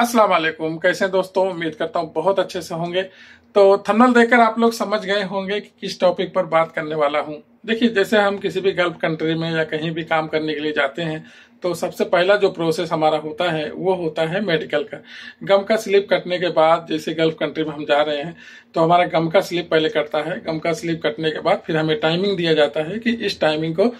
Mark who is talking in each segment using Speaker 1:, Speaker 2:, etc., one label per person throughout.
Speaker 1: अस्सलाम वालेकुम कैसे दोस्तों उम्मीद करता हूँ बहुत अच्छे से होंगे तो थंबनेल देखकर आप लोग समझ गए होंगे कि किस टॉपिक पर बात करने वाला हूँ देखिए जैसे हम किसी भी गल्फ कंट्री में या कहीं भी काम करने के लिए जाते हैं तो सबसे पहला जो प्रोसेस हमारा होता है वो होता है मेडिकल का गम का स्लिप कटने के बाद जैसे गल्फ कंट्री में हम जा रहे हैं तो हमारा गम का स्लिप पहले कटता है गम का स्लिप कटने के बाद फिर हमें टाइमिंग दिया जाता है कि इस टाइमिंग को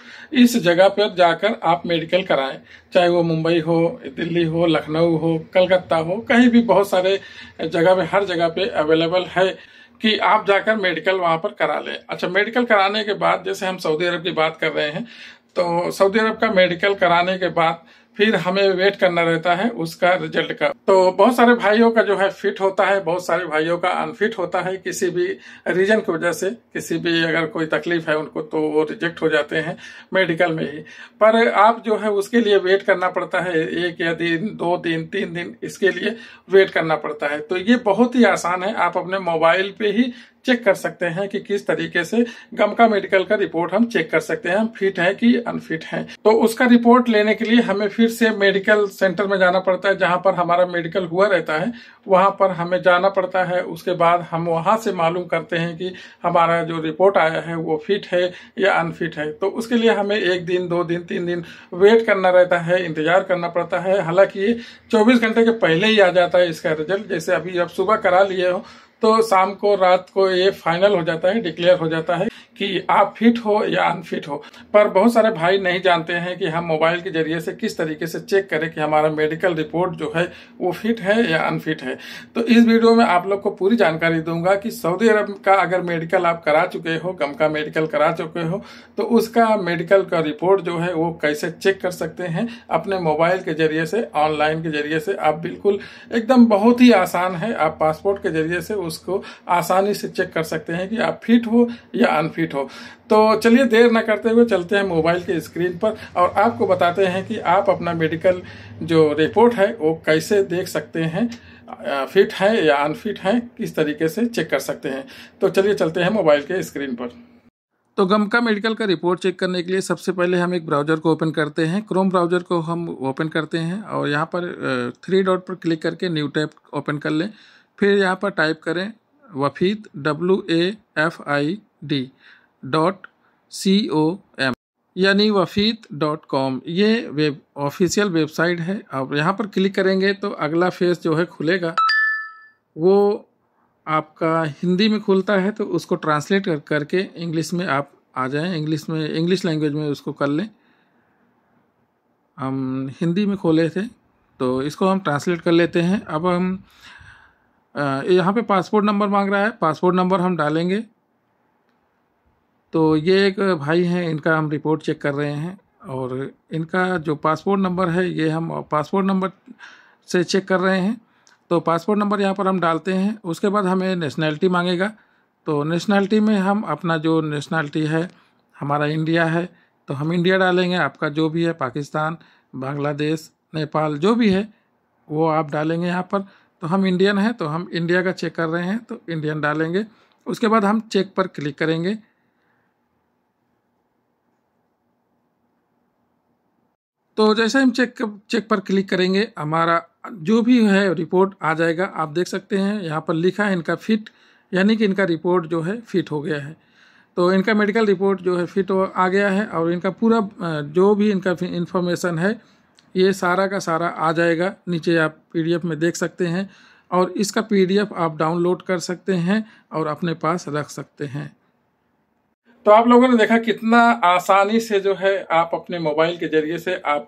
Speaker 1: इस जगह पर जाकर आप मेडिकल कराएं चाहे वो मुंबई हो दिल्ली हो लखनऊ हो कलकत्ता हो कहीं भी बहुत सारे जगह पे हर जगह पे अवेलेबल है कि आप जाकर मेडिकल वहां पर करा लें अच्छा मेडिकल कराने के बाद जैसे हम सऊदी अरब की बात कर रहे हैं तो सऊदी अरब का मेडिकल कराने के बाद फिर हमें वेट करना रहता है उसका रिजल्ट का तो बहुत सारे भाइयों का जो है फिट होता है बहुत सारे भाइयों का अनफिट होता है किसी भी रीजन की वजह से किसी भी अगर कोई तकलीफ है उनको तो वो रिजेक्ट हो जाते हैं मेडिकल में ही पर आप जो है उसके लिए वेट करना पड़ता है एक या दिन दो दिन तीन दिन इसके लिए वेट करना पड़ता है तो ये बहुत ही आसान है आप अपने मोबाइल पे ही चेक कर सकते हैं कि किस तरीके से गम का मेडिकल का रिपोर्ट हम चेक कर सकते हैं हम फिट हैं कि अनफिट हैं तो उसका रिपोर्ट लेने के लिए हमें फिर से मेडिकल सेंटर में जाना पड़ता है जहां पर हमारा मेडिकल हुआ रहता है वहां पर हमें जाना पड़ता है उसके बाद हम वहां से मालूम करते हैं कि हमारा जो रिपोर्ट आया है वो फिट है या अनफिट है तो उसके लिए हमें एक दिन दो दिन तीन दिन वेट करना रहता है इंतजार करना पड़ता है हालांकि चौबीस घंटे के पहले ही आ जाता है इसका रिजल्ट जैसे अभी आप सुबह करा लिए हो तो शाम को रात को ये फाइनल हो जाता है डिक्लेयर हो जाता है कि आप फिट हो या अनफिट हो पर बहुत सारे भाई नहीं जानते हैं कि हम मोबाइल के जरिए से किस तरीके से चेक करें कि हमारा मेडिकल रिपोर्ट जो है वो फिट है या अनफिट है तो इस वीडियो में आप लोग को पूरी जानकारी दूंगा कि सऊदी अरब का अगर मेडिकल आप करा चुके हो गम का मेडिकल करा चुके हो तो उसका मेडिकल का रिपोर्ट जो है वो कैसे चेक कर सकते हैं अपने मोबाइल के जरिए से ऑनलाइन के जरिए से आप बिल्कुल एकदम बहुत ही आसान है आप पासपोर्ट के जरिए से उसको आसानी से चेक कर सकते हैं कि आप फिट हो या अनफिट हो तो चलिए देर ना करते हुए चलते हैं मोबाइल के स्क्रीन पर और आपको बताते हैं कि आप अपना मेडिकल जो रिपोर्ट है वो कैसे देख सकते हैं फिट है या अनफिट है किस तरीके से चेक कर सकते हैं तो चलिए चलते हैं मोबाइल के स्क्रीन पर तो गमका मेडिकल का रिपोर्ट चेक करने के लिए सबसे पहले हम एक ब्राउज़र को ओपन करते हैं क्रोम ब्राउज़र को हम ओपन करते हैं और यहाँ पर थ्री डॉट पर क्लिक करके न्यू टैब ओपन कर लें फिर यहाँ पर टाइप करें Wafid W A F I D dot C O M यानी वफीत डॉट कॉम ये वेब ऑफिशियल वेबसाइट है आप यहाँ पर क्लिक करेंगे तो अगला फेज जो है खुलेगा वो आपका हिंदी में खुलता है तो उसको ट्रांसलेट कर करके इंग्लिश में आप आ जाएं इंग्लिश में इंग्लिश लैंग्वेज में उसको कर लें हम हिंदी में खोले थे तो इसको हम ट्रांसलेट कर लेते हैं अब हम यहाँ पे पासपोर्ट नंबर मांग रहा है पासपोर्ट नंबर हम डालेंगे तो ये एक भाई हैं इनका हम रिपोर्ट चेक कर रहे हैं और इनका जो पासपोर्ट नंबर है ये हम पासपोर्ट नंबर से चेक कर रहे हैं तो पासपोर्ट नंबर यहाँ पर हम डालते हैं उसके बाद हमें नेशनैलिटी मांगेगा तो नेशनैलिटी में हम अपना जो नेशनैलिटी है हमारा इंडिया है तो हम इंडिया डालेंगे आपका जो भी है पाकिस्तान बांग्लादेश नेपाल जो भी है वो आप डालेंगे यहाँ पर तो हम इंडियन हैं तो हम इंडिया का चेक कर रहे हैं तो इंडियन डालेंगे उसके बाद हम चेक पर क्लिक करेंगे तो जैसे हम चेक चेक पर क्लिक करेंगे हमारा जो भी है रिपोर्ट आ जाएगा आप देख सकते हैं यहाँ पर लिखा है इनका फिट यानी कि इनका रिपोर्ट जो है फिट हो गया है तो इनका मेडिकल रिपोर्ट जो है फिट आ गया है और इनका पूरा जो भी इनका इन्फॉर्मेशन है ये सारा का सारा आ जाएगा नीचे आप पीडीएफ में देख सकते हैं और इसका पीडीएफ आप डाउनलोड कर सकते हैं और अपने पास रख सकते हैं तो आप लोगों ने देखा कितना आसानी से जो है आप अपने मोबाइल के जरिए से आप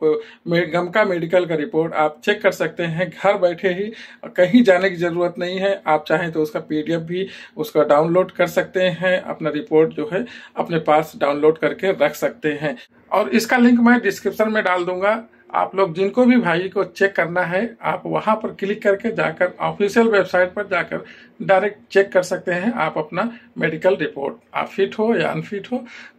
Speaker 1: गमका मेडिकल का रिपोर्ट आप चेक कर सकते हैं घर बैठे ही कहीं जाने की ज़रूरत नहीं है आप चाहें तो उसका पीडीएफ भी उसका डाउनलोड कर सकते हैं अपना रिपोर्ट जो है अपने पास डाउनलोड करके रख सकते हैं और इसका लिंक मैं डिस्क्रिप्शन में डाल दूंगा आप लोग जिनको भी भाई को चेक करना है आप वहां पर क्लिक करके जाकर ऑफिशियल वेबसाइट पर जाकर डायरेक्ट चेक कर सकते हैं आप अपना मेडिकल रिपोर्ट आप फिट हो या अनफिट हो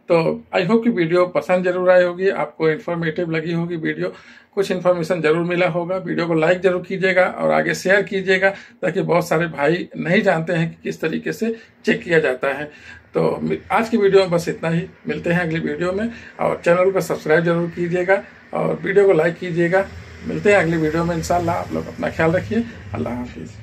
Speaker 1: तो आई होप कि वीडियो पसंद जरूर आई होगी आपको इन्फॉर्मेटिव लगी होगी वीडियो कुछ इन्फॉर्मेशन जरूर मिला होगा वीडियो को लाइक जरूर कीजिएगा और आगे शेयर कीजिएगा ताकि बहुत सारे भाई नहीं जानते हैं कि किस तरीके से चेक किया जाता है तो आज की वीडियो में बस इतना ही मिलते हैं अगली वीडियो में और चैनल को सब्सक्राइब जरूर कीजिएगा और वीडियो को लाइक कीजिएगा मिलते हैं अगली वीडियो में इंशाल्लाह आप लोग अपना ख्याल रखिए अल्लाह हाफिज़